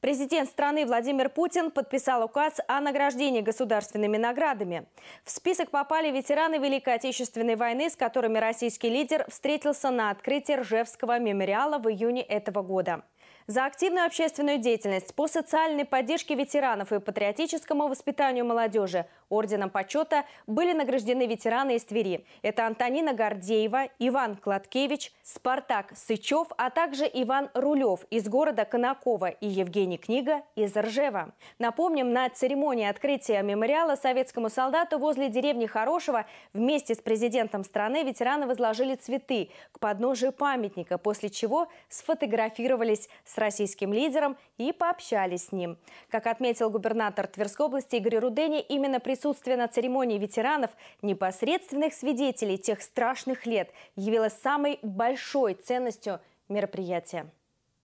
Президент страны Владимир Путин подписал указ о награждении государственными наградами. В список попали ветераны Великой Отечественной войны, с которыми российский лидер встретился на открытии Ржевского мемориала в июне этого года. За активную общественную деятельность по социальной поддержке ветеранов и патриотическому воспитанию молодежи орденом почета были награждены ветераны из Твери. Это Антонина Гордеева, Иван Кладкевич, Спартак Сычев, а также Иван Рулев из города Конакова и Евгений Книга из Ржева. Напомним, на церемонии открытия мемориала советскому солдату возле деревни Хорошего вместе с президентом страны ветераны возложили цветы к подножию памятника, после чего сфотографировались с российским лидером и пообщались с ним. Как отметил губернатор Тверской области Игорь Рудени, именно присутствие на церемонии ветеранов, непосредственных свидетелей тех страшных лет, явилось самой большой ценностью мероприятия.